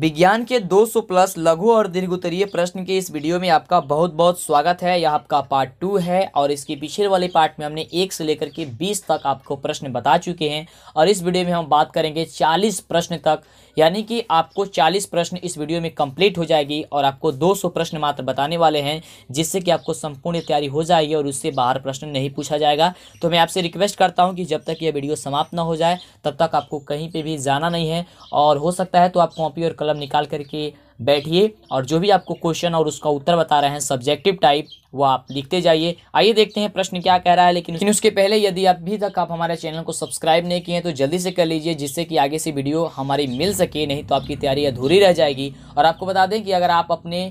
विज्ञान के 200 प्लस लघु और दीर्घ उत्तरीय प्रश्न के इस वीडियो में आपका बहुत बहुत स्वागत है यह आपका पार्ट टू है और इसके पीछे वाले पार्ट में हमने एक से लेकर के बीस तक आपको प्रश्न बता चुके हैं और इस वीडियो में हम बात करेंगे चालीस प्रश्न तक यानी कि आपको चालीस प्रश्न इस वीडियो में कंप्लीट हो जाएगी और आपको दो सौ प्रश्न मात्र बताने वाले हैं जिससे कि आपको संपूर्ण तैयारी हो जाएगी और उससे बाहर प्रश्न नहीं पूछा जाएगा तो मैं आपसे रिक्वेस्ट करता हूँ कि जब तक यह वीडियो समाप्त ना हो जाए तब तक आपको कहीं पर भी जाना नहीं है और हो सकता है तो आप कॉपी और कलम निकाल करके बैठिए और जो भी आपको क्वेश्चन और उसका उत्तर बता रहे हैं सब्जेक्टिव टाइप वो आप लिखते जाइए आइए देखते हैं प्रश्न क्या कह रहा है लेकिन लेकिन उसके पहले यदि अभी तक आप हमारे चैनल को सब्सक्राइब नहीं किए हैं तो जल्दी से कर लीजिए जिससे कि आगे से वीडियो हमारी मिल सके नहीं तो आपकी तैयारी अधूरी रह जाएगी और आपको बता दें कि अगर आप अपने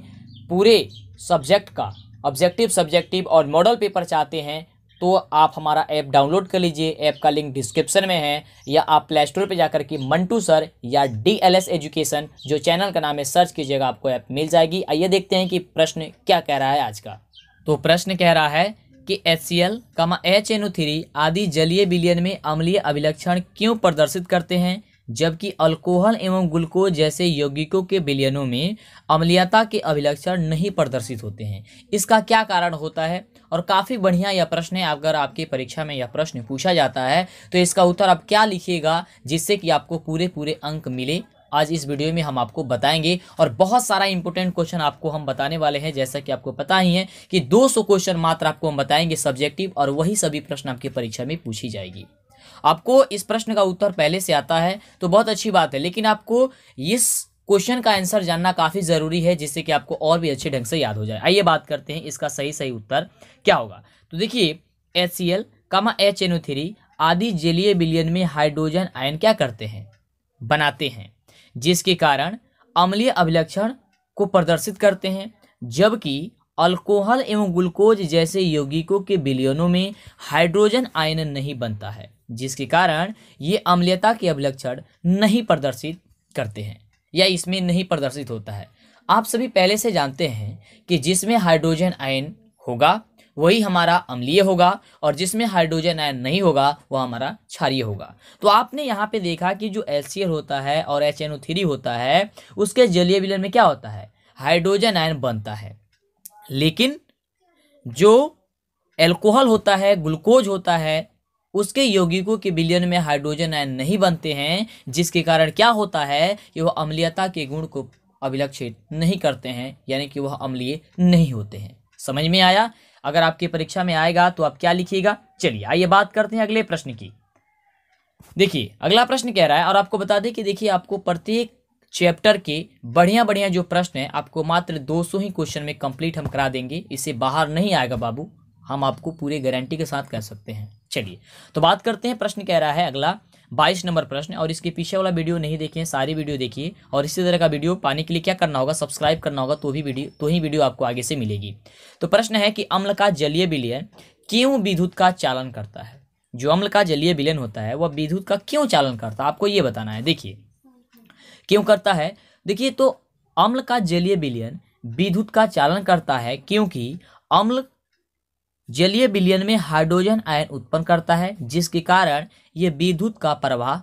पूरे सब्जेक्ट का ऑब्जेक्टिव सब्जेक्टिव और मॉडल पेपर चाहते हैं तो आप हमारा ऐप डाउनलोड कर लीजिए ऐप का लिंक डिस्क्रिप्शन में है या आप प्ले स्टोर पर जाकर के मंटू सर या डी एल एस एजुकेशन जो चैनल का नाम है सर्च कीजिएगा आपको ऐप मिल जाएगी आइए देखते हैं कि प्रश्न क्या कह रहा है आज का तो प्रश्न कह रहा है कि H C L comma H N O three आदि जलीय विलियन में अम्लीय अभिलक्षण क्यों प्रदर्शित करते हैं जबकि अल्कोहल एवं ग्लूकोज जैसे यौगिकों के विलयनों में अम्लीयता के अभिलक्षण नहीं प्रदर्शित होते हैं इसका क्या कारण होता है और काफ़ी बढ़िया यह प्रश्न है अगर आपके परीक्षा में यह प्रश्न पूछा जाता है तो इसका उत्तर आप क्या लिखिएगा जिससे कि आपको पूरे पूरे अंक मिले आज इस वीडियो में हम आपको बताएंगे और बहुत सारा इंपॉर्टेंट क्वेश्चन आपको हम बताने वाले हैं जैसा कि आपको पता ही है कि 200 क्वेश्चन मात्र आपको हम बताएंगे सब्जेक्टिव और वही सभी प्रश्न आपकी परीक्षा में पूछी जाएगी आपको इस प्रश्न का उत्तर पहले से आता है तो बहुत अच्छी बात है लेकिन आपको इस क्वेश्चन का आंसर जानना काफ़ी ज़रूरी है जिससे कि आपको और भी अच्छे ढंग से याद हो जाए आइए बात करते हैं इसका सही सही उत्तर क्या होगा तो देखिए H C L comma H N three आदि जलीय बिलियन में हाइड्रोजन आयन क्या करते हैं बनाते हैं जिसके कारण अम्लीय अभिलक्षण को प्रदर्शित करते हैं जबकि अल्कोहल एवं ग्लूकोज जैसे यौगिकों के बिलियनों में हाइड्रोजन आयन नहीं बनता है जिसके कारण ये अम्लीयता के अभिलक्षण नहीं प्रदर्शित करते हैं या इसमें नहीं प्रदर्शित होता है आप सभी पहले से जानते हैं कि जिसमें हाइड्रोजन आयन होगा वही हमारा अम्लीय होगा और जिसमें हाइड्रोजन आयन नहीं होगा वह हमारा क्षारीय होगा तो आपने यहाँ पे देखा कि जो एल होता है और एच होता है उसके जलीय विलयन में क्या होता है हाइड्रोजन आयन बनता है लेकिन जो एल्कोहल होता है ग्लूकोज होता है उसके यौगिकों के विलयन में हाइड्रोजन आयन नहीं बनते हैं जिसके कारण क्या होता है कि वह अम्लीयता के गुण को अभिलक्षित नहीं करते हैं यानी कि वह अम्लीय नहीं होते हैं समझ में आया अगर आपकी परीक्षा में आएगा तो आप क्या लिखिएगा चलिए आइए बात करते हैं अगले प्रश्न की देखिए अगला प्रश्न कह रहा है और आपको बता दें कि देखिए आपको प्रत्येक चैप्टर के बढ़िया बढ़िया जो प्रश्न है आपको मात्र 200 ही क्वेश्चन में कंप्लीट हम करा देंगे इसे बाहर नहीं आएगा बाबू हम आपको पूरे गारंटी के साथ कह सकते हैं चलिए तो बात करते हैं प्रश्न कह रहा है अगला बाईस नंबर प्रश्न और इसके पीछे वाला वीडियो नहीं देखें सारी वीडियो देखिए और इसी तरह का वीडियो पाने के लिए क्या करना होगा सब्सक्राइब करना होगा तो भी वीडियो तो ही वीडियो आपको आगे से मिलेगी तो प्रश्न है कि अम्ल का जलीय विलयन क्यों विद्युत का चालन करता है जो अम्ल का जलीय विलयन होता है वह विद्युत का क्यों चालन करता है आपको ये बताना है देखिए क्यों करता है देखिए तो अम्ल का जलीय विलियन विद्युत का चालन करता है क्योंकि अम्ल जलीय विलियन में हाइड्रोजन आयन उत्पन्न करता है जिसके कारण ये विद्युत का प्रवाह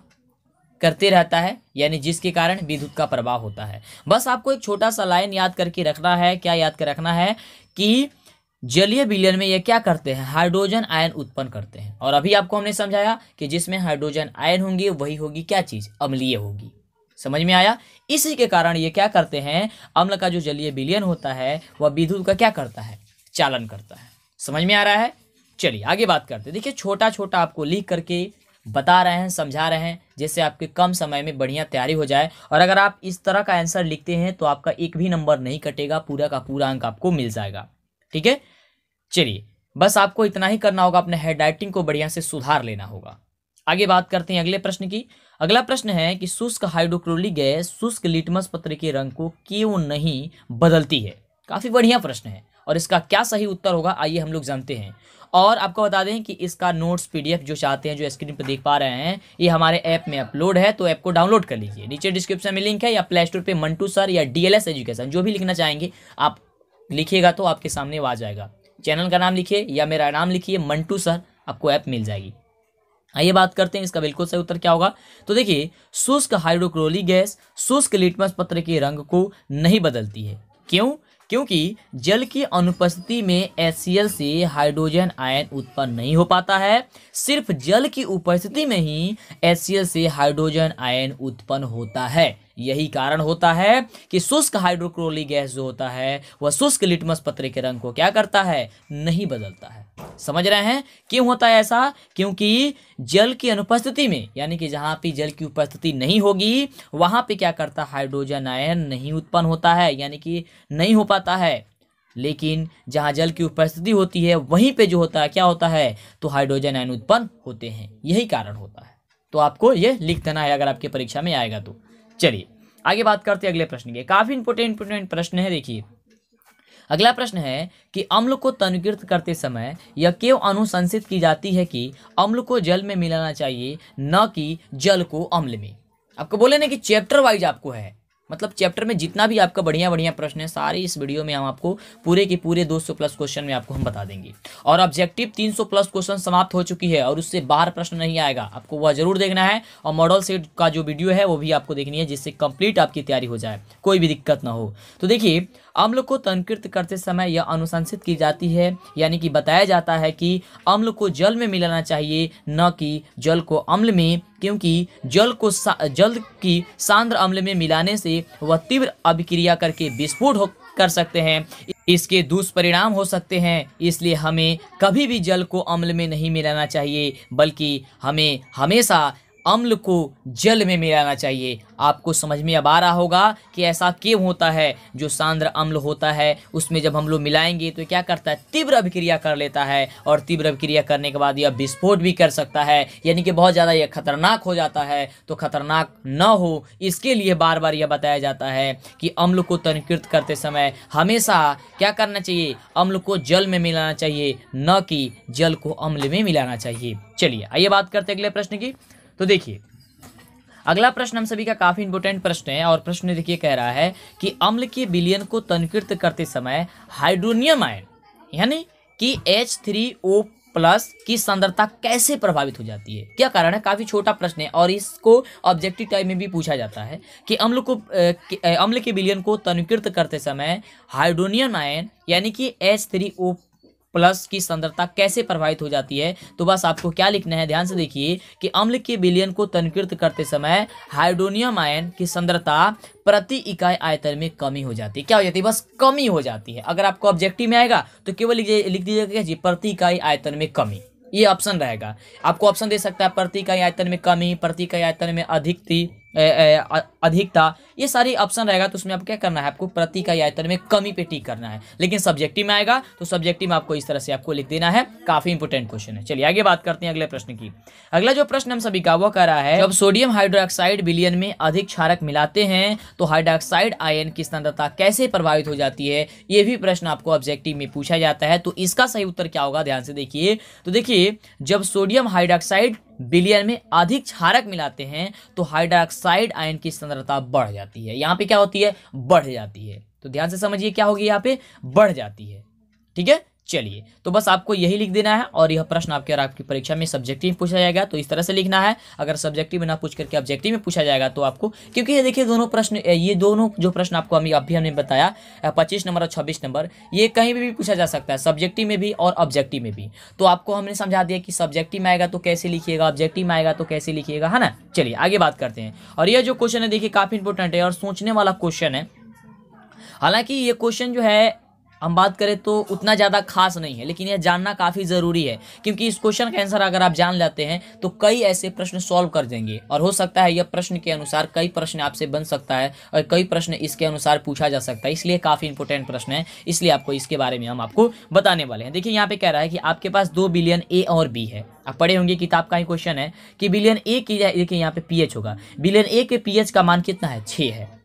करते रहता है यानी जिसके कारण विद्युत का प्रवाह होता है बस आपको एक छोटा सा लाइन याद करके रखना है क्या याद कर रखना है कि जलीय विलयन में ये क्या करते हैं हाइड्रोजन आयन उत्पन्न करते हैं और अभी आपको हमने समझाया कि जिसमें हाइड्रोजन आयन होंगे वही होगी क्या चीज़ अम्लीय होगी समझ में आया इसी के कारण ये क्या करते हैं अम्ल का जो जलीय विलियन होता है वह विद्युत का क्या करता है चालन करता है समझ में आ रहा है चलिए आगे बात करते हैं देखिए छोटा छोटा आपको लिख करके बता रहे हैं समझा रहे हैं जिससे आपके कम समय में बढ़िया तैयारी हो जाए और अगर आप इस तरह का आंसर लिखते हैं तो आपका एक भी नंबर नहीं कटेगा पूरा का पूरा अंक आपको मिल जाएगा ठीक है चलिए बस आपको इतना ही करना होगा अपने हेड राइटिंग को बढ़िया से सुधार लेना होगा आगे बात करते हैं अगले प्रश्न की अगला प्रश्न है कि शुष्क हाइड्रोक्लोरिक गैस शुष्क लिटमस पत्र के रंग को क्यों नहीं बदलती है काफ़ी बढ़िया प्रश्न है और इसका क्या सही उत्तर होगा आइए हम लोग जानते हैं और आपको बता दें कि इसका नोट्स पीडीएफ जो चाहते हैं जो स्क्रीन पर देख पा रहे हैं ये हमारे ऐप में अपलोड है तो ऐप को डाउनलोड कर लीजिए नीचे डिस्क्रिप्शन में लिंक है या प्ले स्टोर पर मंटू सर या डी एजुकेशन जो भी लिखना चाहेंगे आप लिखिएगा तो आपके सामने वो आ जाएगा चैनल का नाम लिखिए या मेरा नाम लिखिए मंटू सर आपको ऐप मिल जाएगी आइए हाँ, बात करते हैं इसका बिल्कुल सही उत्तर क्या होगा तो देखिए शुष्क हाइड्रोक्रोली गैस शुष्क लिटमस पत्र के रंग को नहीं बदलती है क्यों क्योंकि जल की अनुपस्थिति में एस से हाइड्रोजन आयन उत्पन्न नहीं हो पाता है सिर्फ जल की उपस्थिति में ही एस से हाइड्रोजन आयन उत्पन्न होता है यही कारण होता है कि शुष्क हाइड्रोक्रोली गैस जो होता है वह शुष्क लिटमस पत्र के रंग को क्या करता है नहीं बदलता है समझ रहे हैं क्यों होता है ऐसा क्योंकि जल की अनुपस्थिति में यानी कि जहाँ पे जल की उपस्थिति नहीं होगी वहां पे क्या करता हाइड्रोजन आयन नहीं उत्पन्न होता है यानी कि नहीं हो पाता है लेकिन जहाँ जल की उपस्थिति होती है वहीं पे जो होता है क्या होता है तो हाइड्रोजन आयन उत्पन्न होते हैं यही कारण होता है तो आपको ये लिख देना है अगर आपके परीक्षा में आएगा तो चलिए आगे बात करते हैं अगले प्रश्न की काफ़ी इंपोर्टेंट इंपोर्टेंट प्रश्न है देखिए अगला प्रश्न है कि अम्ल को तनुकृत करते समय यह क्यों अनुशंसित की जाती है कि अम्ल को जल में मिलाना चाहिए न कि जल को अम्ल में आपको बोले ना कि चैप्टर वाइज आपको है मतलब चैप्टर में जितना भी आपका बढ़िया बढ़िया प्रश्न है सारे इस वीडियो में हम आपको पूरे के पूरे 200 प्लस क्वेश्चन में आपको हम बता देंगे और ऑब्जेक्टिव 300 प्लस क्वेश्चन समाप्त हो चुकी है और उससे बाहर प्रश्न नहीं आएगा आपको वह जरूर देखना है और मॉडल सेट का जो वीडियो है वो भी आपको देखनी है जिससे कंप्लीट आपकी तैयारी हो जाए कोई भी दिक्कत ना हो तो देखिए अम्ल को तनकृत करते समय यह अनुशंसित की जाती है यानी कि बताया जाता है कि अम्ल को जल में मिलाना चाहिए न कि जल को अम्ल में क्योंकि जल को जल की सांद्र अम्ल में मिलाने से वह तीव्र अभिक्रिया करके विस्फोट हो कर सकते हैं इसके दुष्परिणाम हो सकते हैं इसलिए हमें कभी भी जल को अम्ल में नहीं मिलाना चाहिए बल्कि हमें हमेशा अम्ल को जल में मिलाना चाहिए आपको समझ में अब आ रहा होगा कि ऐसा क्यों होता है जो सांद्र अम्ल होता है उसमें जब हम लोग मिलाएंगे तो क्या करता है तीव्र अभिक्रिया कर लेता है और तीव्र अभिक्रिया करने के बाद यह विस्फोट भी कर सकता है यानी कि बहुत ज़्यादा यह खतरनाक हो जाता है तो खतरनाक न हो इसके लिए बार बार यह बताया जाता है कि अम्ल को तनकृत करते समय हमेशा क्या करना चाहिए अम्ल को जल में मिलाना चाहिए न कि जल को अम्ल में मिलाना चाहिए चलिए आइए बात करते अगले प्रश्न की तो देखिए अगला प्रश्न हम सभी का काफी इंपोर्टेंट प्रश्न है और प्रश्न देखिए कह रहा है कि अम्ल के विलियन को तनकृत करते समय हाइड्रोनियम आयन यानी कि एच थ्री ओ प्लस की सुंदरता कैसे प्रभावित हो जाती है क्या कारण है काफ़ी छोटा प्रश्न है और इसको ऑब्जेक्टिव टाइप में भी पूछा जाता है कि अम्ल को अम्ल के विलियन को तनकृत करते समय हाइड्रोनियम आयन यानी कि एच थ्री ओ प्लस की सुंदरता कैसे प्रभावित हो जाती है तो बस आपको क्या लिखना है ध्यान से देखिए कि अम्ल के विलियन को तनकृत करते समय हाइड्रोनियम आयन की सुंदरता प्रति इकाई आयतन में कमी हो जाती है क्या हो जाती है बस कमी हो जाती है अगर आपको ऑब्जेक्टिव में आएगा तो केवल लिख दीजिएगा जी प्रति इकाई आयतन में कमी ये ऑप्शन रहेगा आपको ऑप्शन दे सकता है प्रति इकाई आयतन में कमी प्रति इकाई आयतन में थी अधिकता ये सारी ऑप्शन रहेगा तो उसमें आप क्या करना है आपको प्रति का आयतन में कमी पे टिक करना है लेकिन सब्जेक्टिव में आएगा तो सब्जेक्टिव में आपको इस तरह से आपको लिख देना है काफी इंपोर्टेंट क्वेश्चन है चलिए आगे बात करते हैं अगले प्रश्न की अगला जो प्रश्न हम सभी का वो कर रहा है जब सोडियम हाइड्रोक्साइड बिलियन में अधिक क्षारक मिलाते हैं तो हाइड्रोक्साइड आयन की स्नातता कैसे प्रभावित हो जाती है ये भी प्रश्न आपको ऑब्जेक्टिव में पूछा जाता है तो इसका सही उत्तर क्या होगा ध्यान से देखिए तो देखिए जब सोडियम हाइड्रोक्साइड बिलियन में अधिक क्षारक मिलाते हैं तो हाइड्रोक्साइड आयन की सन्द्रता बढ़ जाती है यहाँ पे क्या होती है बढ़ जाती है तो ध्यान से समझिए क्या होगी यहाँ पे बढ़ जाती है ठीक है चलिए तो बस आपको यही लिख देना है और यह प्रश्न आपके और आपकी परीक्षा में सब्जेक्टिव पूछा जाएगा तो इस तरह से लिखना है अगर सब्जेक्टिव में ना पूछ करके ऑब्जेक्टिव में पूछा जाएगा तो आपको क्योंकि ये देखिए दोनों प्रश्न ये दोनों जो प्रश्न आपको अभी अभी हमने बताया पच्चीस नंबर और छब्बीस नंबर ये कहीं भी, भी पूछा जा सकता है सब्जेक्टिव में भी और ऑब्जेक्टिव में भी तो आपको हमने समझा दिया कि सब्जेक्टिव में आएगा तो कैसे लिखिएगा ऑब्जेक्टिव में आएगा तो कैसे लिखिएगा है ना चलिए आगे बात करते हैं और यह जो क्वेश्चन है देखिए काफ़ी इंपॉर्टेंट है और सोचने वाला क्वेश्चन है हालांकि ये क्वेश्चन जो है हम बात करें तो उतना ज़्यादा खास नहीं है लेकिन यह जानना काफ़ी ज़रूरी है क्योंकि इस क्वेश्चन का आंसर अगर आप जान लेते हैं तो कई ऐसे प्रश्न सॉल्व कर देंगे और हो सकता है यह प्रश्न के अनुसार कई प्रश्न आपसे बन सकता है और कई प्रश्न इसके अनुसार पूछा जा सकता है इसलिए काफ़ी इंपॉर्टेंट प्रश्न है इसलिए आपको इसके बारे में हम आपको बताने वाले हैं देखिए यहाँ पर कह रहा है कि आपके पास दो बिलियन ए और बी है आप पढ़े होंगे किताब का ही क्वेश्चन है कि बिलियन ए की देखिए यहाँ पे पी होगा बिलियन ए के पी का मान कितना है छः है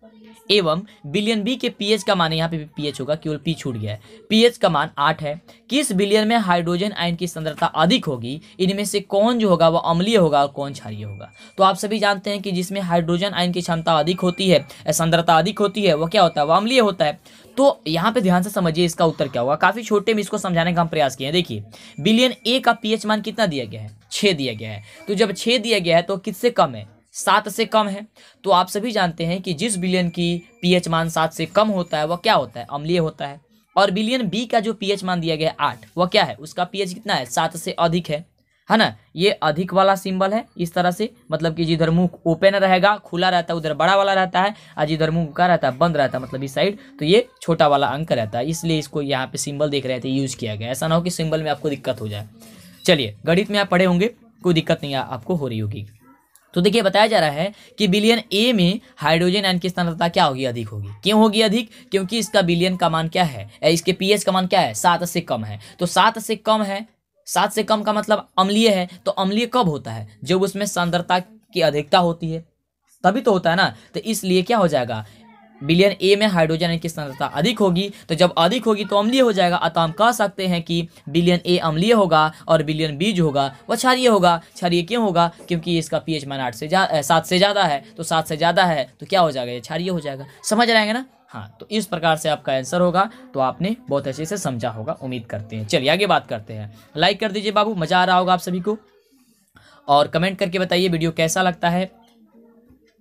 एवं बिलियन बी के पीएच का मान यहाँ पे भी पीएच होगा केवल पी छूट गया है पीएच का मान आठ है किस बिलियन में हाइड्रोजन आयन की सुंदरता अधिक होगी इनमें से कौन जो होगा वह अम्लीय होगा और कौन क्षारिय होगा तो आप सभी जानते हैं कि जिसमें हाइड्रोजन आयन की क्षमता अधिक होती है सुंदरता अधिक होती है वह क्या होता है वह अम्लीय होता है तो यहाँ पे ध्यान से समझिए इसका उत्तर क्या होगा काफी छोटे में इसको समझाने का हम प्रयास किए हैं देखिए बिलियन ए का पीएच मान कितना दिया गया है छः दिया गया है तो जब छः दिया गया है तो किससे कम है सात से कम है तो आप सभी जानते हैं कि जिस बिलियन की पीएच मान सात से कम होता है वह क्या होता है अम्लीय होता है और बिलियन बी का जो पीएच मान दिया गया है आठ वह क्या है उसका पीएच कितना है सात से अधिक है है ना ये अधिक वाला सिंबल है इस तरह से मतलब कि जिधर मुख ओपन रहेगा खुला रहता है उधर बड़ा वाला रहता है और जिधर मुख का रहता है बंद रहता है मतलब इस साइड तो ये छोटा वाला अंक रहता है इसलिए इसको यहाँ पे सिंबल देख रहे थे यूज़ किया गया ऐसा ना हो कि सिंबल में आपको दिक्कत हो जाए चलिए गणित में आप पढ़े होंगे कोई दिक्कत नहीं आपको हो रही होगी तो देखिए बताया जा रहा है कि बिलियन ए में हाइड्रोजन एन की स्थानता क्या होगी अधिक होगी क्यों होगी अधिक क्योंकि इसका बिलियन का मान क्या है इसके पीएच का मान क्या है सात से कम है तो सात से कम है सात से कम का मतलब अम्लीय है तो अम्लीय कब होता है जब उसमें सांद्रता की अधिकता होती है तभी तो होता है ना तो इसलिए क्या हो जाएगा बिलियन ए में हाइड्रोजन की सांद्रता अधिक होगी तो जब अधिक होगी तो अम्लीय हो जाएगा अतः हम कह सकते हैं कि बिलियन ए अम्लीय होगा और बिलियन बी जो होगा वह क्षारीय होगा क्षारीय क्यों होगा क्योंकि इसका पी एच मान आठ से सात से ज़्यादा है तो सात से ज़्यादा है तो क्या हो जाएगा ये क्षारीय हो जाएगा समझ आएंगे ना हाँ तो इस प्रकार से आपका आंसर होगा तो आपने बहुत अच्छे से समझा होगा उम्मीद करते हैं चलिए आगे बात करते हैं लाइक कर दीजिए बाबू मज़ा आ रहा होगा आप सभी को और कमेंट करके बताइए वीडियो कैसा लगता है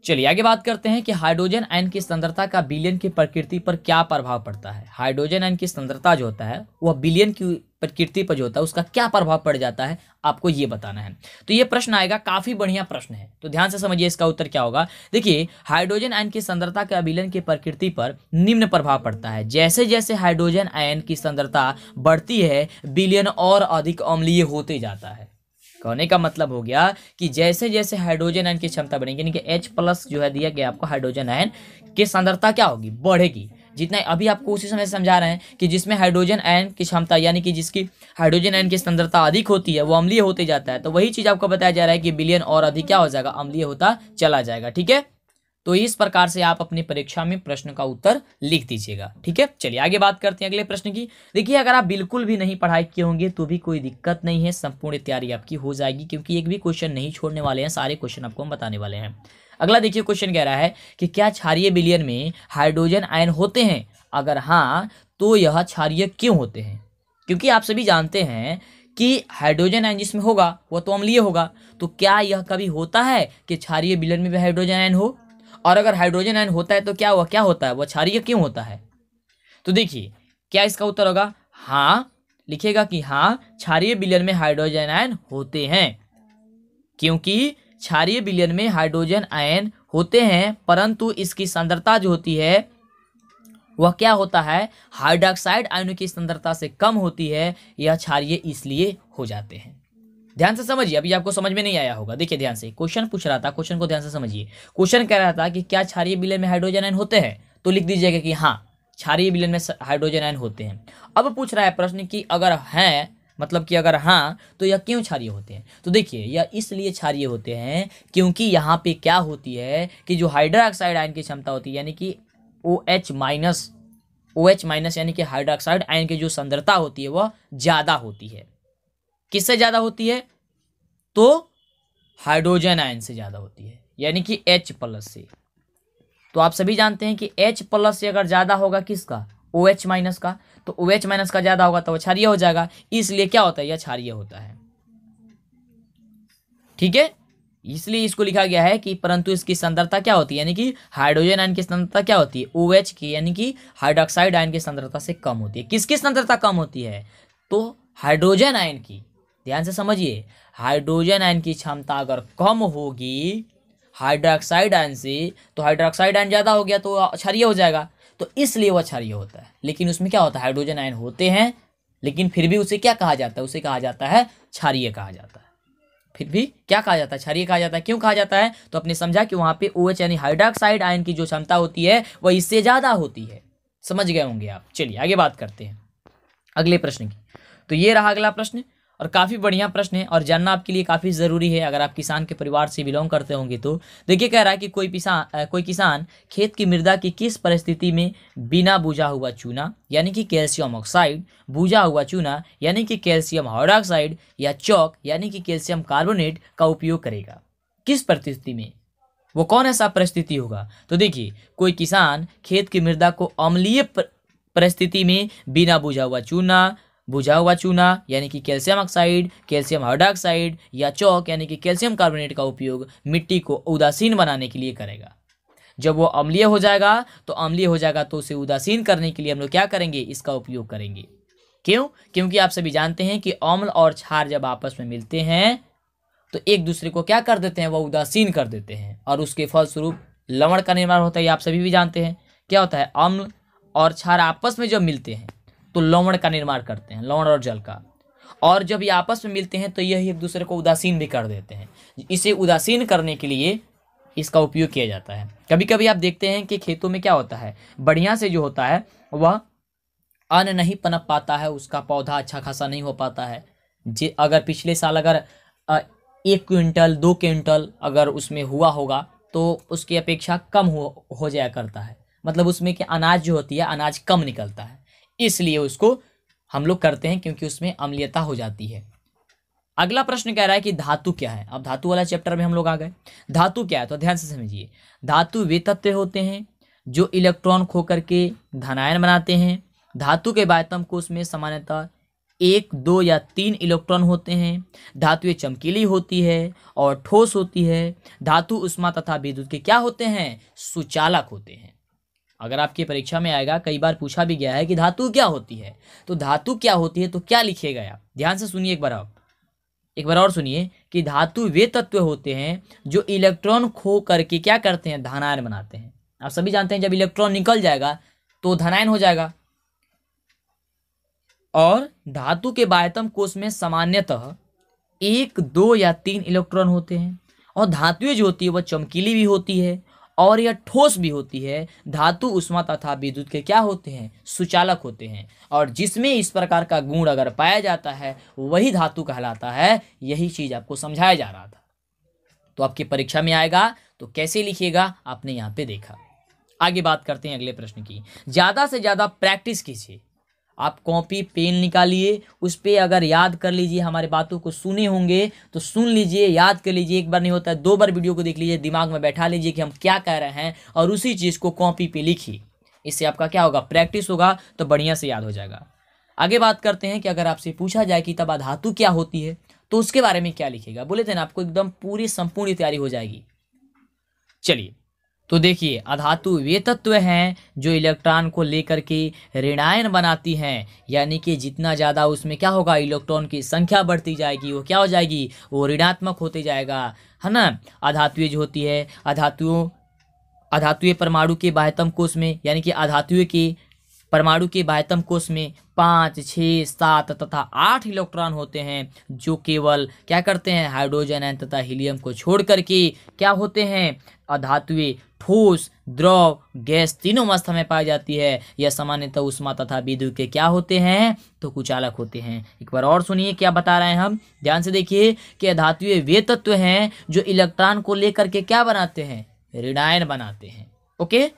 चलिए आगे बात करते हैं कि हाइड्रोजन आयन की सुंदरता का बिलियन की प्रकृति पर क्या प्रभाव पड़ता है हाइड्रोजन आयन की सुंदरता जो होता है वह बिलियन की प्रकृति पर जो होता है उसका क्या प्रभाव पड़ जाता है आपको ये बताना है तो ये प्रश्न आएगा काफ़ी बढ़िया प्रश्न है तो ध्यान से समझिए इसका उत्तर क्या होगा देखिए हाइड्रोजन आयन की सुंदरता के अभिलन की प्रकृति पर निम्न प्रभाव पड़ता है जैसे जैसे हाइड्रोजन आयन की सुंदरता बढ़ती है बिलियन और अधिक अम्लीय होते जाता है कहने का मतलब हो गया कि जैसे जैसे हाइड्रोजन आयन की क्षमता बढ़ेगी यानी कि एच प्लस जो है दिया गया आपको हाइड्रोजन आयन की सांद्रता क्या होगी बढ़ेगी जितना अभी आपको उसी समय समझा रहे हैं कि जिसमें हाइड्रोजन आयन की क्षमता यानी कि जिसकी हाइड्रोजन आयन की सांद्रता अधिक होती है वो अम्लीय होते जाता है तो वही चीज़ आपको बताया जा रहा है कि बिलियन और अधिक क्या हो जाएगा अम्लीय होता चला जाएगा ठीक है तो इस प्रकार से आप अपनी परीक्षा में प्रश्न का उत्तर लिख दीजिएगा ठीक है चलिए आगे बात करते हैं अगले प्रश्न की देखिए अगर आप बिल्कुल भी नहीं पढ़ाई किए होंगे तो भी कोई दिक्कत नहीं है संपूर्ण तैयारी आपकी हो जाएगी क्योंकि एक भी क्वेश्चन नहीं छोड़ने वाले हैं सारे क्वेश्चन आपको हम बताने वाले हैं अगला देखिए क्वेश्चन कह रहा है कि क्या क्षारिय बिलियन में हाइड्रोजन आयन होते हैं अगर हाँ तो यह क्षारिय क्यों होते हैं क्योंकि आप सभी जानते हैं कि हाइड्रोजन आयन जिसमें होगा वह तो अम्लीय होगा तो क्या यह कभी होता है कि क्षारिय बिलियन में भी हाइड्रोजन आयन हो और अगर हाइड्रोजन आयन होता है तो क्या हुआ क्या होता है वह क्षारीय क्यों होता है तो देखिए क्या इसका उत्तर होगा हाँ लिखेगा कि हाँ क्षारीय बिलियन में हाइड्रोजन आयन होते हैं क्योंकि क्षारीय बिलियन में हाइड्रोजन आयन होते हैं परंतु इसकी सांद्रता जो होती है वह क्या होता है हाइड्रोक्साइड आयनों की सांद्रता से कम होती है यह क्षारीय इसलिए हो जाते हैं ध्यान से समझिए अभी आपको समझ में नहीं आया होगा देखिए ध्यान से क्वेश्चन पूछ रहा था क्वेश्चन को ध्यान से समझिए क्वेश्चन कह रहा था कि क्या क्षारीय विलय में हाइड्रोजन आयन होते हैं तो लिख दीजिएगा कि हाँ क्षारीय विलयन में हाइड्रोजन आयन होते हैं अब पूछ रहा है प्रश्न कि अगर हैं मतलब कि अगर हाँ तो यह क्यों क्षारिय होते हैं तो देखिए यह इसलिए क्षारिय होते हैं क्योंकि यहाँ पे क्या होती है कि जो हाइड्रोक्साइड आयन की क्षमता होती है यानी कि O H minus O H minus यानी कि हाइड्रोक्साइड आयन की जो सुंदरता होती है वह ज़्यादा होती है किससे ज़्यादा होती है तो हाइड्रोजन आयन से ज़्यादा होती है यानी कि एच प्लस से तो आप सभी जानते हैं कि एच प्लस से अगर ज़्यादा होगा किसका ओ एच माइनस का तो ओ एच माइनस का ज़्यादा होगा तो क्षारिय हो जाएगा इसलिए क्या होता है यह क्षारिय होता है ठीक है इसलिए इसको लिखा गया है कि परंतु इसकी सुंदरता क्या होती है यानी कि हाइड्रोजन आयन की सांद्रता क्या होती है ओ OH की यानी कि हाइड्रोक्साइड आयन की सुंदरता से कम होती है किसकी सुंदरता कम होती है तो हाइड्रोजन आयन की ध्यान से समझिए हाइड्रोजन आयन की क्षमता अगर कम होगी हाइड्रोक्साइड आयन से तो हाइड्रोक्साइड आयन ज़्यादा हो गया तो क्षारीय हो जाएगा तो इसलिए वह क्षारीय होता है लेकिन उसमें क्या होता है हाइड्रोजन आयन होते हैं लेकिन फिर भी उसे क्या कहा जाता है उसे कहा जाता है क्षारिय कहा जाता है फिर भी क्या कहा जाता है क्षारीय कहा जाता है क्यों कहा जाता है तो आपने समझा कि वहाँ पे ओ OH एच यानी हाइड्रोक्साइड आयन की जो क्षमता होती है वह इससे ज़्यादा होती है समझ गए होंगे आप चलिए आगे बात करते हैं अगले प्रश्न की तो ये रहा अगला प्रश्न और काफ़ी बढ़िया प्रश्न है और जानना आपके लिए काफ़ी ज़रूरी है अगर आप किसान के परिवार से बिलोंग करते होंगे तो देखिए कह रहा है कि कोई किसान कोई किसान खेत की मृदा की किस परिस्थिति में बिना बुझा हुआ चूना यानी कि कैल्शियम ऑक्साइड बुझा हुआ चूना यानी कि कैल्शियम हाइड्रोक्साइड या चौक यानी कि कैल्शियम कार्बोनेट का उपयोग करेगा किस परिस्थिति में वो कौन ऐसा परिस्थिति होगा तो देखिए कोई किसान खेत की मृदा को अम्लीय परिस्थिति में बिना बुझा हुआ चूना बुझा हुआ चूना यानी कि कैल्शियम ऑक्साइड कैल्शियम हाइड्रोक्साइड या चौक यानी कि कैल्शियम कार्बोनेट का उपयोग मिट्टी को उदासीन बनाने के लिए करेगा जब वो अम्लीय हो जाएगा तो अम्लीय हो जाएगा तो उसे उदासीन करने के लिए हम लोग क्या करेंगे इसका उपयोग करेंगे क्यों क्योंकि आप सभी जानते हैं कि अम्ल और क्षार जब आपस में मिलते हैं तो एक दूसरे को क्या कर देते हैं वह उदासीन कर देते हैं और उसके फलस्वरूप लवण का निर्माण होता है आप सभी भी जानते हैं क्या होता है अम्ल और क्षार आपस में जब मिलते हैं तो लवण का निर्माण करते हैं लवण और जल का और जब ये आपस में मिलते हैं तो यही एक दूसरे को उदासीन भी कर देते हैं इसे उदासीन करने के लिए इसका उपयोग किया जाता है कभी कभी आप देखते हैं कि खेतों में क्या होता है बढ़िया से जो होता है वह अन्न नहीं पनप पाता है उसका पौधा अच्छा खासा नहीं हो पाता है जे अगर पिछले साल अगर एक क्विंटल दो क्विंटल अगर उसमें हुआ होगा तो उसकी अपेक्षा कम हो हो जाया करता है मतलब उसमें कि अनाज जो होती है अनाज कम निकलता है इसलिए उसको हम लोग करते हैं क्योंकि उसमें अम्लियता हो जाती है अगला प्रश्न कह रहा है कि धातु क्या है अब धातु वाला चैप्टर में हम लोग आ गए धातु क्या है तो ध्यान से समझिए धातु वे तत्व होते हैं जो इलेक्ट्रॉन खो करके धनायन बनाते हैं धातु के बायतम कोष में सामान्यतः एक दो या तीन इलेक्ट्रॉन होते हैं धातुएं चमकीली होती है और ठोस होती है धातु उष्मा तथा विद्युत के क्या होते हैं सुचालक होते हैं अगर आपकी परीक्षा में आएगा कई बार पूछा भी गया है कि धातु क्या होती है तो धातु क्या होती है तो क्या लिखेगा आप ध्यान से सुनिए एक बार आप एक बार और सुनिए कि धातु वे तत्व होते हैं जो इलेक्ट्रॉन खो करके क्या करते हैं धनायन बनाते हैं आप सभी जानते हैं जब इलेक्ट्रॉन निकल जाएगा तो धनायन हो जाएगा और धातु के बायतम कोष में सामान्यतः एक दो या तीन इलेक्ट्रॉन होते हैं और धातुएं जो होती है वह चमकीली भी होती है और यह ठोस भी होती है धातु उष्मा तथा विद्युत के क्या होते हैं सुचालक होते हैं और जिसमें इस प्रकार का गुण अगर पाया जाता है वही धातु कहलाता है यही चीज़ आपको समझाया जा रहा था तो आपकी परीक्षा में आएगा तो कैसे लिखिएगा आपने यहाँ पे देखा आगे बात करते हैं अगले प्रश्न की ज़्यादा से ज़्यादा प्रैक्टिस कीजिए आप कॉपी पेन निकालिए उस पर अगर याद कर लीजिए हमारे बातों को सुने होंगे तो सुन लीजिए याद कर लीजिए एक बार नहीं होता है दो बार वीडियो को देख लीजिए दिमाग में बैठा लीजिए कि हम क्या कह रहे हैं और उसी चीज़ को कॉपी पे लिखिए इससे आपका क्या होगा प्रैक्टिस होगा तो बढ़िया से याद हो जाएगा आगे बात करते हैं कि अगर आपसे पूछा जाए कि तबा धातु क्या होती है तो उसके बारे में क्या लिखेगा बोले थे ना आपको एकदम पूरी संपूर्ण तैयारी हो जाएगी चलिए तो देखिए अधातु वे तत्व हैं जो इलेक्ट्रॉन को लेकर के ऋणायन बनाती हैं यानी कि जितना ज़्यादा उसमें क्या होगा इलेक्ट्रॉन की संख्या बढ़ती जाएगी वो क्या हो जाएगी वो ऋणात्मक होते जाएगा है ना अधातुए जो होती है अधातुओं अधातुए परमाणु के बाह्यतम कोष में यानी कि अधातुए के परमाणु के बाह्यतम कोष में पाँच छः सात तथा आठ इलेक्ट्रॉन होते हैं जो केवल क्या करते हैं हाइड्रोजन एन तथा हीलियम को छोड़ करके क्या होते हैं अधातुए ठोस द्रव गैस तीनों अवस्था में पाई जाती है यह सामान्यतः उष्मा तथा विद्युत के क्या होते हैं तो कुचालक होते हैं एक बार और सुनिए क्या बता रहे हैं हम ध्यान से देखिए कि अधातुए वे तत्व हैं जो इलेक्ट्रॉन को लेकर के क्या बनाते हैं ऋणायन बनाते हैं ओके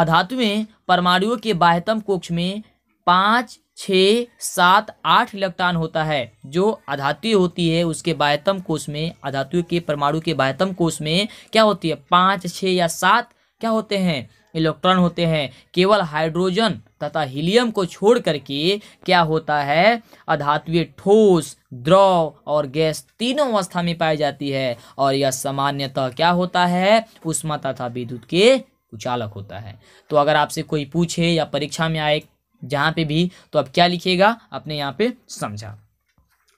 अधातुएं परमाणुओं के बाह्यतम कोक्ष में पाँच छः सात आठ इलेक्ट्रॉन होता है जो अधातु होती है उसके बाह्यतम कोष में अधातु के परमाणु के बाह्यतम कोष में क्या होती है पाँच छः या सात क्या होते हैं इलेक्ट्रॉन होते हैं केवल हाइड्रोजन तथा हीलियम को छोड़ करके क्या होता है अधातुए ठोस द्रव और गैस तीनों अवस्था में पाई जाती है और यह सामान्यतः क्या होता है उष्मा तथा विद्युत के उचालक होता है तो अगर आपसे कोई पूछे या परीक्षा में आए जहाँ पे भी तो आप क्या लिखिएगा आपने यहाँ पे समझा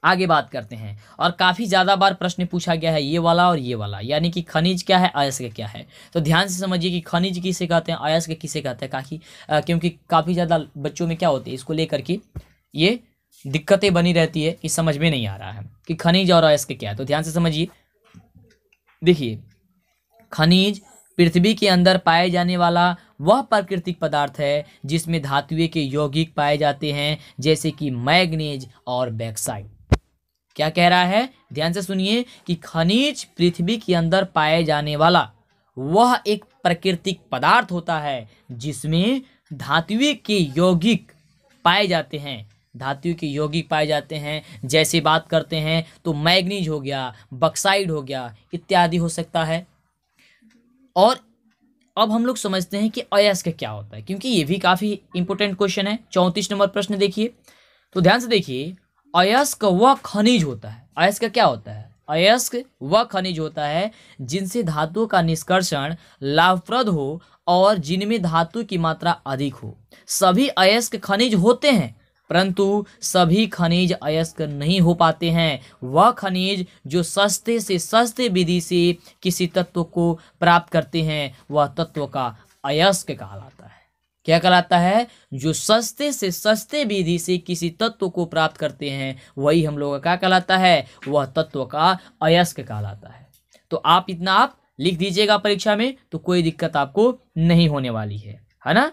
आगे बात करते हैं और काफ़ी ज़्यादा बार प्रश्न पूछा गया है ये वाला और ये वाला यानी कि खनिज क्या है अयस्क क्या है तो ध्यान से समझिए कि खनिज किसे कहते हैं अयस्क किसे कहते हैं काफ़ी क्योंकि काफ़ी ज़्यादा बच्चों में क्या होती है इसको लेकर के ये दिक्कतें बनी रहती है कि समझ में नहीं आ रहा है कि खनिज और अयस्क क्या है तो ध्यान से समझिए देखिए खनिज पृथ्वी के अंदर पाए जाने वाला वह प्राकृतिक पदार्थ है जिसमें धातुए के यौगिक पाए जाते हैं जैसे कि मैग्नीज और बैक्साइड क्या कह रहा है ध्यान से सुनिए कि खनिज पृथ्वी के अंदर पाए जाने वाला वह एक प्राकृतिक पदार्थ होता है जिसमें धातुए के यौगिक पाए जाते हैं धातु के यौगिक पाए जाते हैं जैसे बात करते हैं तो मैग्नीज हो गया बक्साइड हो गया इत्यादि हो सकता है और अब हम लोग समझते हैं कि अयस का क्या होता है क्योंकि ये भी काफ़ी इंपॉर्टेंट क्वेश्चन है चौंतीस नंबर प्रश्न देखिए तो ध्यान से देखिए अयस्क वह खनिज होता है अयस्क क्या होता है अयस्क वह खनिज होता है जिनसे धातुओं का निष्कर्षण लाभप्रद हो और जिनमें धातु की मात्रा अधिक हो सभी अयस्क खनिज होते हैं परंतु सभी खनिज अयस्क नहीं हो पाते हैं वह खनिज जो सस्ते से सस्ते विधि से किसी तत्व को प्राप्त करते हैं वह तत्व का अयस्क कहलाता है क्या कहलाता है जो सस्ते से सस्ते विधि से किसी तत्व को प्राप्त करते हैं वही हम लोग का कहलाता है वह तत्व का अयस्क कहलाता है तो आप इतना आप लिख दीजिएगा परीक्षा में तो कोई दिक्कत आपको नहीं होने वाली है है ना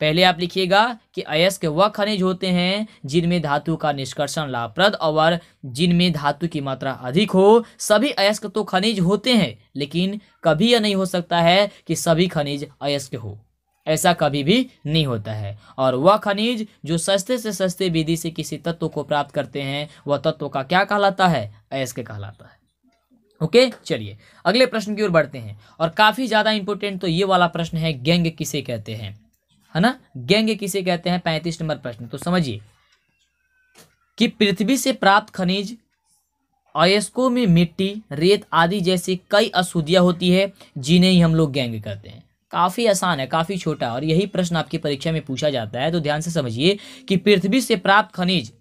पहले आप लिखिएगा कि अयस्क वह खनिज होते हैं जिनमें धातु का निष्कर्षण लाभप्रद और जिनमें धातु की मात्रा अधिक हो सभी अयस्क तो खनिज होते हैं लेकिन कभी यह नहीं हो सकता है कि सभी खनिज अयस्क हो ऐसा कभी भी नहीं होता है और वह खनिज जो सस्ते से सस्ते विधि से किसी तत्व को प्राप्त करते हैं वह तत्व का क्या कहलाता है अयस्क कहलाता है ओके चलिए अगले प्रश्न की ओर बढ़ते हैं और काफ़ी ज़्यादा इंपॉर्टेंट तो ये वाला प्रश्न है गैंग किसे कहते हैं है ना गैंग किसे कहते हैं पैंतीस नंबर प्रश्न तो समझिए कि पृथ्वी से प्राप्त खनिज अयस्कों में मिट्टी रेत आदि जैसी कई अशुद्धियाँ होती है जिन्हें ही हम लोग गैंग कहते हैं काफ़ी आसान है काफ़ी छोटा और यही प्रश्न आपकी परीक्षा में पूछा जाता है तो ध्यान से समझिए कि पृथ्वी से प्राप्त खनिज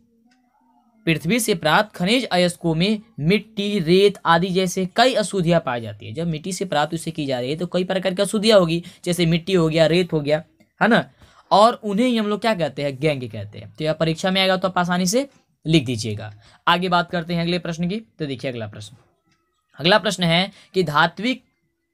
पृथ्वी से प्राप्त खनिज अयस्कों में मिट्टी रेत आदि जैसे कई अशुद्धियाँ पाई जाती है जब मिट्टी से प्राप्त उसे की जा रही है तो कई प्रकार की अशुद्धियाँ होगी जैसे मिट्टी हो गया रेत हो गया है ना और उन्हें ही हम लोग क्या कहते हैं गैंग कहते हैं तो यह परीक्षा में आएगा तो आप आसानी से लिख दीजिएगा आगे बात करते हैं अगले प्रश्न की तो देखिए अगला प्रश्न अगला प्रश्न है कि धात्विक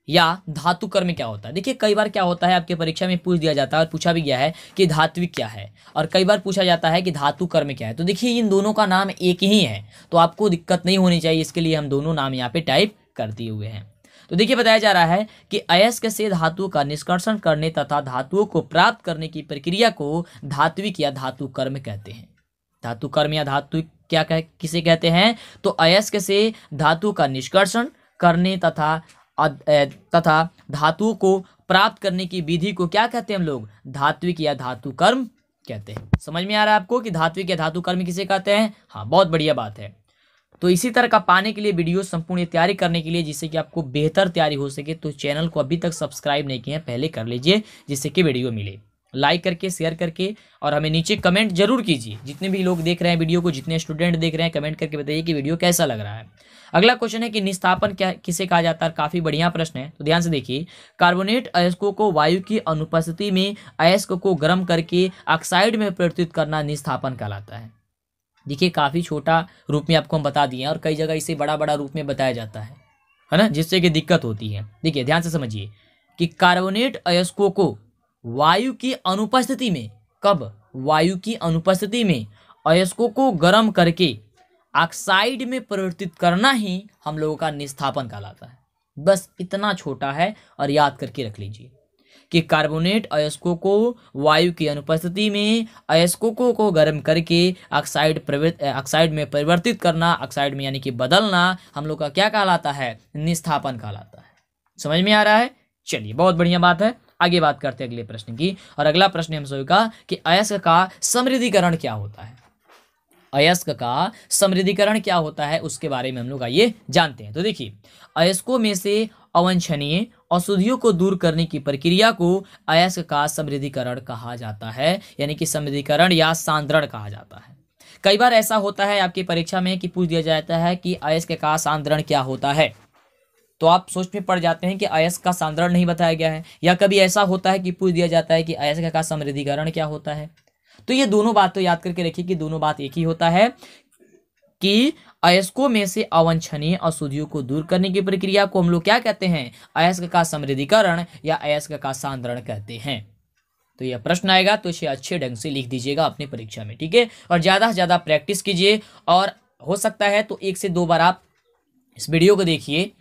या धातु कर्म क्या होता है देखिए कई बार क्या होता है आपके परीक्षा में पूछ दिया जाता है और पूछा भी गया है कि धात्विक क्या है और कई बार पूछा जाता है कि धातु कर्म क्या है तो देखिए इन दोनों का नाम एक ही है तो आपको दिक्कत नहीं होनी चाहिए इसके लिए हम दोनों नाम यहाँ पे टाइप करते हुए हैं तो देखिए बताया जा रहा है कि अयस्क से धातु का निष्कर्षण करने तथा धातुओं को प्राप्त करने की प्रक्रिया को धात्विक या धातु कर्म कहते हैं धातु कर्म या धातु क्या कह किसे कहते हैं तो अयस्क से धातु का निष्कर्षण करने तथा तथा धातु को प्राप्त करने की विधि को क्या कहते हैं हम लोग धात्विक या धातु कर्म कहते हैं समझ में आ रहा है आपको कि धात्विक या धातु कर्म किसे कहते हैं हाँ बहुत बढ़िया बात है तो इसी तरह का पाने के लिए वीडियो संपूर्ण तैयारी करने के लिए जिससे कि आपको बेहतर तैयारी हो सके तो चैनल को अभी तक सब्सक्राइब नहीं किए हैं पहले कर लीजिए जिससे कि वीडियो मिले लाइक करके शेयर करके और हमें नीचे कमेंट जरूर कीजिए जितने भी लोग देख रहे हैं वीडियो को जितने स्टूडेंट देख रहे हैं कमेंट करके बताइए कि वीडियो कैसा लग रहा है अगला क्वेश्चन है कि निस्थापन क्या किसे कहा जाता है काफ़ी बढ़िया प्रश्न है तो ध्यान से देखिए कार्बोनेट अयस्कों को वायु की अनुपस्थिति में अयस्क को गर्म करके ऑक्साइड में परिवर्तित करना निस्थापन कहलाता है देखिए काफ़ी छोटा रूप में आपको हम बता दिए हैं और कई जगह इसे बड़ा बड़ा रूप में बताया जाता है है ना जिससे कि दिक्कत होती है देखिए ध्यान से समझिए कि कार्बोनेट अयस्कों को वायु की अनुपस्थिति में कब वायु की अनुपस्थिति में अयस्कों को गर्म करके ऑक्साइड में परिवर्तित करना ही हम लोगों का निस्थापन कहलाता है बस इतना छोटा है और याद करके रख लीजिए कि कार्बोनेट अयस्कों को वायु की अनुपस्थिति में अयस्कों को गर्म करके ऑक्साइड ऑक्साइड में परिवर्तित करना ऑक्साइड में यानी कि बदलना हम लोग का क्या कहलाता है निस्थापन कहलाता है समझ में आ रहा है चलिए बहुत बढ़िया बात है आगे बात करते हैं अगले प्रश्न की और अगला प्रश्न हम सभी का कि अयस्क का समृद्धिकरण क्या होता है अयस्क का समृद्धिकरण क्या होता है उसके बारे में हम लोग आइए जानते हैं तो देखिए अयस्कों में से अवंछनीय औषधियों को दूर करने की प्रक्रिया को अयस्क का समृद्धिकरण कहा जाता है यानी कि समृद्धिकरण या सांद्रण कहा जाता है कई बार ऐसा होता है आपकी परीक्षा में कि पूछ दिया जाता है कि अयस्क का सांद्रण क्या होता है तो आप सोच में पड़ जाते हैं कि अयस्क का सांद्रण नहीं बताया गया है या कभी ऐसा होता है कि पूछ दिया जाता है कि अयस्क का समृद्धिकरण क्या होता है तो ये दोनों बात तो याद करके रखिए कि दोनों बात एक ही होता है कि अयस्कों में से अवंछनीय अशुद्धियों को दूर करने की प्रक्रिया को हम लोग क्या कहते हैं अयस्क का समृद्धिकरण या अयस्क का सांद्रण कहते हैं तो यह प्रश्न आएगा तो इसे अच्छे ढंग से लिख दीजिएगा अपनी परीक्षा में ठीक है और ज़्यादा से ज़्यादा प्रैक्टिस कीजिए और हो सकता है तो एक से दो बार आप इस वीडियो को देखिए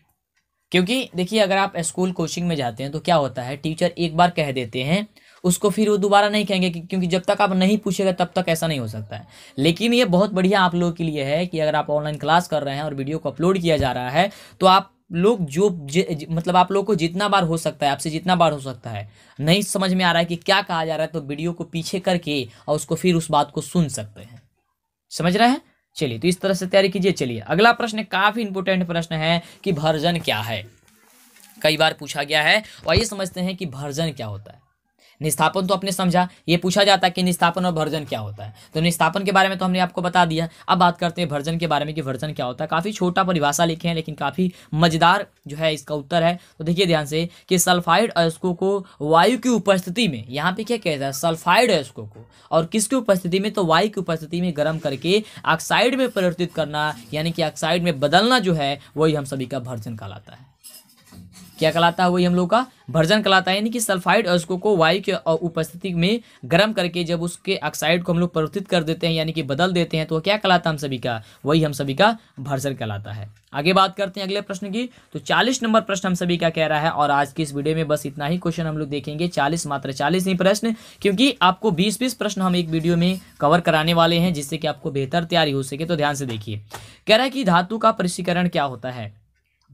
क्योंकि देखिए अगर आप स्कूल कोचिंग में जाते हैं तो क्या होता है टीचर एक बार कह देते हैं उसको फिर वो दोबारा नहीं कहेंगे कि क्योंकि जब तक आप नहीं पूछेगा तब तक ऐसा नहीं हो सकता है लेकिन ये बहुत बढ़िया आप लोगों के लिए है कि अगर आप ऑनलाइन क्लास कर रहे हैं और वीडियो को अपलोड किया जा रहा है तो आप लोग जो ज, ज, मतलब आप लोग को जितना बार हो सकता है आपसे जितना बार हो सकता है नहीं समझ में आ रहा है कि क्या कहा जा रहा है तो वीडियो को पीछे करके और उसको फिर उस बात को सुन सकते हैं समझ रहे हैं चलिए तो इस तरह से तैयारी कीजिए चलिए अगला प्रश्न काफ़ी इंपोर्टेंट प्रश्न है कि भर्जन क्या है कई बार पूछा गया है और ये समझते हैं कि भर्जन क्या होता है निस्थापन तो आपने समझा ये पूछा जाता है कि निस्थापन और भर्जन क्या होता है तो निस्थापन के बारे में तो हमने आपको बता दिया अब बात करते हैं भर्जन के बारे में कि भर्जन क्या होता है काफ़ी छोटा परिभाषा लिखे हैं लेकिन काफ़ी मजेदार जो है इसका उत्तर है तो देखिए ध्यान से कि सल्फाइड अयस्कों को वायु की उपस्थिति में यहाँ पे क्या कहता है सल्फाइड अयस्कों को और किसकी उपस्थिति में तो वायु की उपस्थिति में गर्म करके ऑक्साइड में परिवर्तित करना यानी कि ऑक्साइड में बदलना जो है वही हम सभी का भर्जन कहलाता है क्या कहलाता है वही हम लोग का भर्जन कहलाता है यानी कि सल्फाइड और को वायु की उपस्थिति में गर्म करके जब उसके ऑक्साइड को हम लोग परिवर्तित कर देते हैं यानी कि बदल देते हैं तो क्या कहलाता है हम सभी का वही हम सभी का भर्जन कहलाता है आगे बात करते हैं अगले प्रश्न की तो चालीस नंबर प्रश्न हम सभी का कह रहा है और आज की इस वीडियो में बस इतना ही क्वेश्चन हम लोग देखेंगे चालीस मात्र चालीस ही प्रश्न क्योंकि आपको बीस बीस प्रश्न हम एक वीडियो में कवर कराने वाले हैं जिससे कि आपको बेहतर तैयारी हो सके तो ध्यान से देखिए कह रहा है कि धातु का परिशीकरण क्या होता है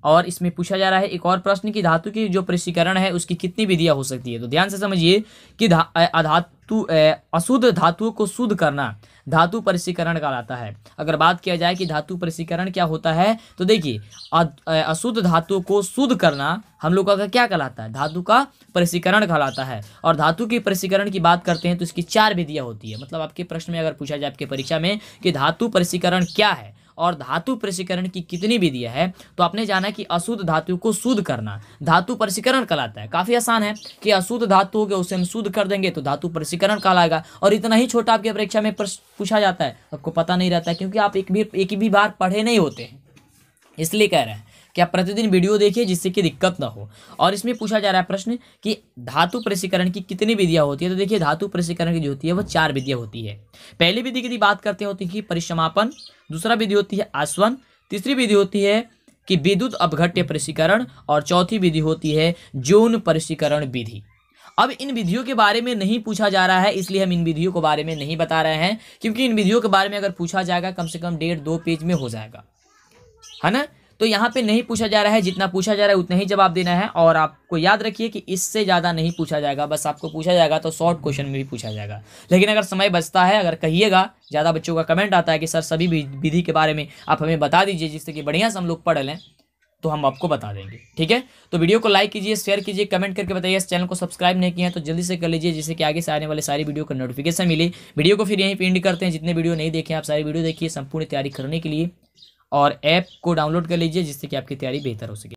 और इसमें पूछा जा रहा है एक और प्रश्न कि धातु की जो प्रशिकरण है उसकी कितनी विधियाँ हो सकती है तो ध्यान से समझिए कि अधातु अशुद्ध धातुओं को शुद्ध करना धातु परिष्टीकरण कहलाता है अगर बात किया जाए कि धातु परिसीकरण क्या होता है तो देखिए अशुद्ध धातु को शुद्ध करना हम लोग का क्या कहलाता है धातु का परिसीकरण कहलाता है और धातु के परिसीकरण की बात करते हैं तो इसकी चार विधियाँ होती है मतलब आपके प्रश्न में अगर पूछा जाए आपके परीक्षा में कि धातु परिसीकरण क्या है और धातु प्रसिकरण की कितनी विधि है तो आपने जाना कि अशुद्ध धातु को शुद्ध करना धातु प्रसिकरण कहलाता है काफ़ी आसान है कि अशुद्ध धातु हो गया उसे हम शुद्ध कर देंगे तो धातु प्रसिकरण कहलाएगा और इतना ही छोटा आपकी परीक्षा में पूछा जाता है आपको पता नहीं रहता है क्योंकि आप एक भी एक भी बार पढ़े नहीं होते हैं इसलिए कह रहे हैं कि आप प्रतिदिन वीडियो देखिए जिससे कि दिक्कत ना हो और इसमें पूछा जा रहा है प्रश्न कि धातु प्रसिकरण की कितनी विधियाँ होती है तो देखिए धातु प्रसिकरण की जो होती है वो चार विधियाँ होती है पहली विधि की बात करते हैं होती है परिसमापन दूसरा विधि होती है आसवन तीसरी विधि होती है कि विद्युत अपघट्य प्रसिकरण और चौथी विधि होती है जोन परिसीकरण विधि अब इन विधियों के बारे में नहीं पूछा जा रहा है इसलिए हम इन विधियों के बारे में नहीं बता रहे हैं क्योंकि इन विधियों के बारे में अगर पूछा जाएगा कम से कम डेढ़ दो पेज में हो जाएगा है ना तो यहाँ पे नहीं पूछा जा रहा है जितना पूछा जा रहा है उतना ही जवाब देना है और आपको याद रखिए कि इससे ज़्यादा नहीं पूछा जाएगा बस आपको पूछा जाएगा तो शॉर्ट क्वेश्चन में भी पूछा जाएगा लेकिन अगर समय बचता है अगर कहिएगा ज़्यादा बच्चों का कमेंट आता है कि सर सभी विधि के बारे में आप हमें बता दीजिए जिससे कि बढ़िया से हम लोग पढ़ लें तो हम आपको बता देंगे ठीक है तो वीडियो को लाइक कीजिए शेयर कीजिए कमेंट करके बताइए इस चैनल को सब्सक्राइब नहीं किया है तो जल्दी से कर लीजिए जिससे कि आगे से आने वाले सारी वीडियो का नोटिफिकेशन मिले वीडियो को फिर यहीं पे करते हैं जितने वीडियो नहीं देखे आप सारी वीडियो देखिए संपूर्ण तैयारी करने के लिए और ऐप को डाउनलोड कर लीजिए जिससे कि आपकी तैयारी बेहतर हो सके